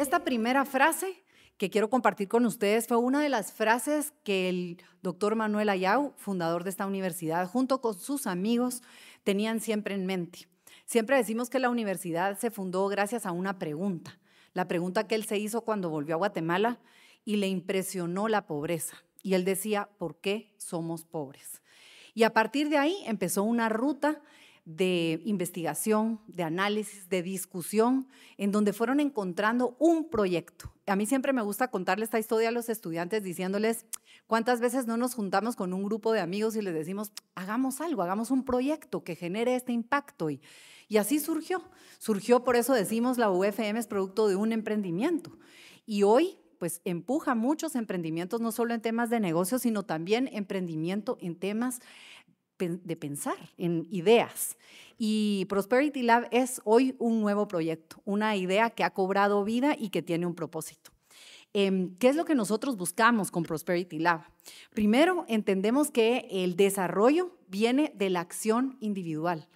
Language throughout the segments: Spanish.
Esta primera frase que quiero compartir con ustedes fue una de las frases que el doctor Manuel Ayau, fundador de esta universidad, junto con sus amigos, tenían siempre en mente. Siempre decimos que la universidad se fundó gracias a una pregunta, la pregunta que él se hizo cuando volvió a Guatemala y le impresionó la pobreza. Y él decía, ¿por qué somos pobres? Y a partir de ahí empezó una ruta de investigación, de análisis, de discusión, en donde fueron encontrando un proyecto. A mí siempre me gusta contarle esta historia a los estudiantes diciéndoles cuántas veces no nos juntamos con un grupo de amigos y les decimos, hagamos algo, hagamos un proyecto que genere este impacto. Y, así surgió. Surgió, por eso decimos, la UFM es producto de un emprendimiento. Y hoy pues empuja muchos emprendimientos, no solo en temas de negocios, sino también emprendimiento en temas de pensar en ideas. Y Prosperity Lab es hoy un nuevo proyecto, una idea que ha cobrado vida y que tiene un propósito. Em, ¿Qué es lo que nosotros buscamos con Prosperity Lab? Primero, entendemos que el desarrollo viene de la acción individual.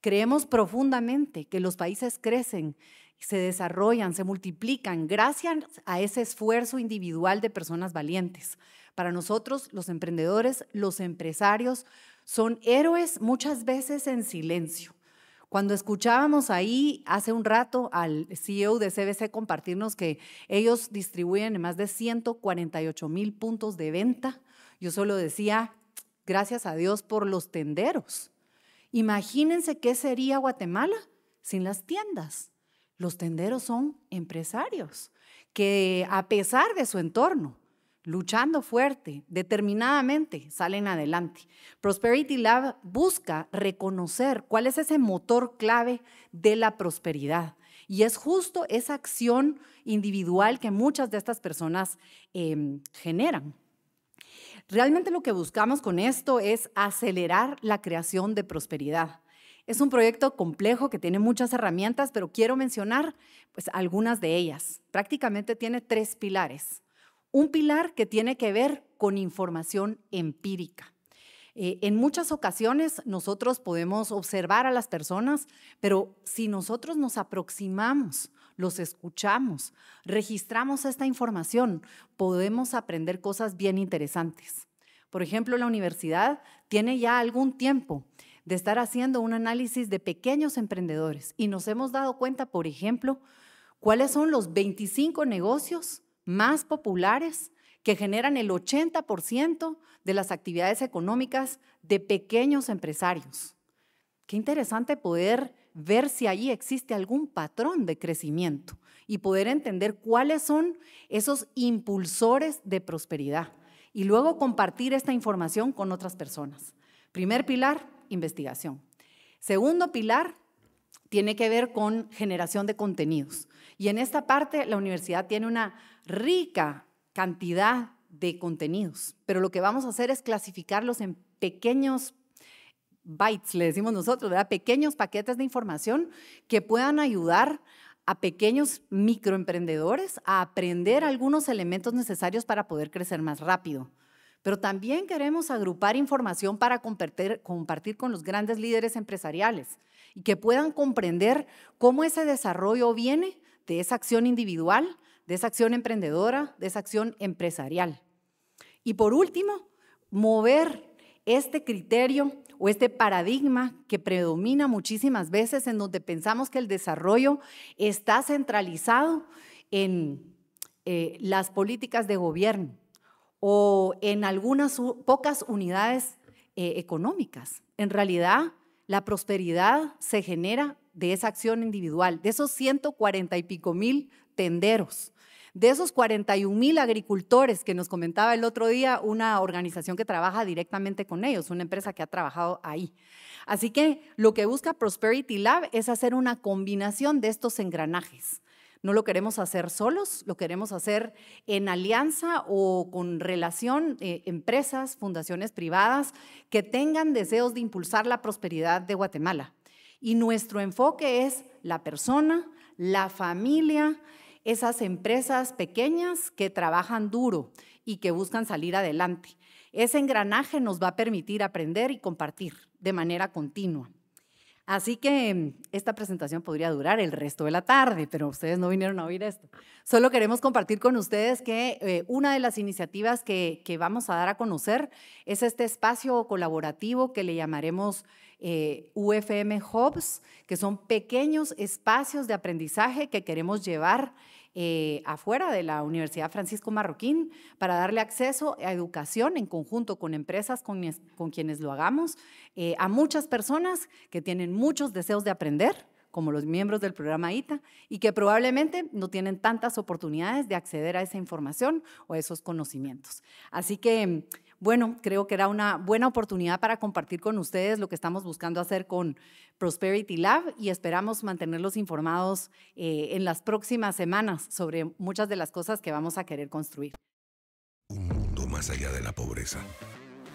Creemos profundamente que los países crecen, se desarrollan, se multiplican gracias a ese esfuerzo individual de personas valientes. Para nosotros, los emprendedores, los empresarios, son héroes muchas veces en silencio. Cuando escuchábamos ahí hace un rato al CEO de CBC compartirnos que ellos distribuyen más de 148 mil puntos de venta, yo solo decía, gracias a Dios por los tenderos. Imagínense qué sería Guatemala sin las tiendas. Los tenderos son empresarios que a pesar de su entorno, luchando fuerte, determinadamente, salen adelante. Prosperity Lab busca reconocer cuál es ese motor clave de la prosperidad. Y es justo esa acción individual que muchas de estas personas em, generan. Realmente lo que buscamos con esto es acelerar la creación de prosperidad. Es un proyecto complejo que tiene muchas herramientas, pero quiero mencionar pues, algunas de ellas. Prácticamente tiene tres pilares. Un pilar que tiene que ver con información empírica. Eh, en muchas ocasiones nosotros podemos observar a las personas, pero si nosotros nos aproximamos, los escuchamos, registramos esta información, podemos aprender cosas bien interesantes. Por ejemplo, la universidad tiene ya algún tiempo de estar haciendo un análisis de pequeños emprendedores y nos hemos dado cuenta, por ejemplo, cuáles son los 25 negocios más populares que generan el 80% de las actividades económicas de pequeños empresarios. Qué interesante poder ver si allí existe algún patrón de crecimiento y poder entender cuáles son esos impulsores de prosperidad y luego compartir esta información con otras personas. Primer pilar, investigación. Segundo pilar, tiene que ver con generación de contenidos. Y en esta parte la universidad tiene una rica cantidad de contenidos, pero lo que vamos a hacer es clasificarlos en pequeños bytes, le decimos nosotros, Pequeños paquetes de información que puedan ayudar a pequeños microemprendedores a aprender algunos elementos necesarios para poder crecer más rápido. Pero también queremos agrupar información para compartir con los grandes líderes empresariales y que puedan comprender cómo ese desarrollo viene de esa acción individual, de esa acción emprendedora, de esa acción empresarial. Y por último, mover este criterio o este paradigma que predomina muchísimas veces en donde pensamos que el desarrollo está centralizado en eh, las políticas de gobierno o en algunas pocas unidades eh, económicas. En realidad, la prosperidad se genera de esa acción individual, de esos 140 y pico mil tenderos, de esos 41 mil agricultores que nos comentaba el otro día una organización que trabaja directamente con ellos, una empresa que ha trabajado ahí. Así que lo que busca Prosperity Lab es hacer una combinación de estos engranajes no lo queremos hacer solos, lo queremos hacer en alianza o con relación eh, empresas, fundaciones privadas que tengan deseos de impulsar la prosperidad de Guatemala. Y nuestro enfoque es la persona, la familia, esas empresas pequeñas que trabajan duro y que buscan salir adelante. Ese engranaje nos va a permitir aprender y compartir de manera continua. Así que esta presentación podría durar el resto de la tarde, pero ustedes no vinieron a oír esto. Solo queremos compartir con ustedes que eh, una de las iniciativas que, vamos a dar a conocer es este espacio colaborativo que le llamaremos eh, UFM Hubs, que son pequeños espacios de aprendizaje que queremos llevar eh, afuera de la Universidad Francisco Marroquín para darle acceso a educación en conjunto con empresas con, quienes lo hagamos, eh, a muchas personas que tienen muchos deseos de aprender como los miembros del programa ITA, y que probablemente no tienen tantas oportunidades de acceder a esa información o a esos conocimientos. Así que, bueno, creo que era una buena oportunidad para compartir con ustedes lo que estamos buscando hacer con Prosperity Lab y esperamos mantenerlos informados eh, en las próximas semanas sobre muchas de las cosas que vamos a querer construir. Un mundo más allá de la pobreza.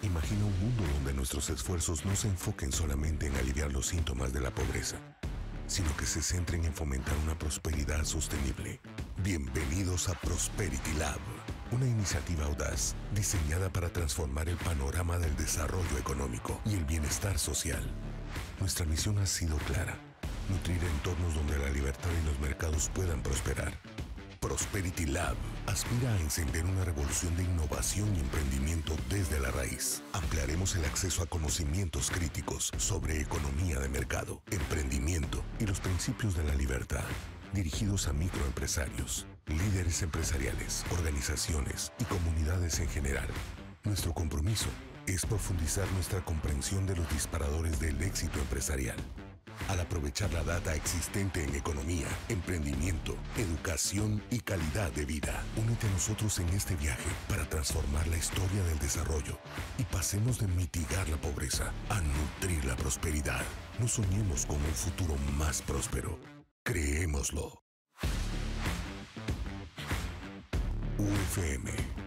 Imagina un mundo donde nuestros esfuerzos no se enfoquen solamente en aliviar los síntomas de la pobreza, sino que se centren en fomentar una prosperidad sostenible. Bienvenidos a Prosperity Lab, una iniciativa audaz diseñada para transformar el panorama del desarrollo económico y el bienestar social. Nuestra misión ha sido clara, nutrir entornos donde la libertad y los mercados puedan prosperar Prosperity Lab aspira a encender una revolución de innovación y emprendimiento desde la raíz. Ampliaremos el acceso a conocimientos críticos sobre economía de mercado, emprendimiento y los principios de la libertad, dirigidos a microempresarios, líderes empresariales, organizaciones y comunidades en general. Nuestro compromiso es profundizar nuestra comprensión de los disparadores del éxito empresarial al aprovechar la data existente en economía, emprendimiento, educación y calidad de vida. Únete a nosotros en este viaje para transformar la historia del desarrollo y pasemos de mitigar la pobreza a nutrir la prosperidad. Nos soñemos con un futuro más próspero. Creémoslo. UFM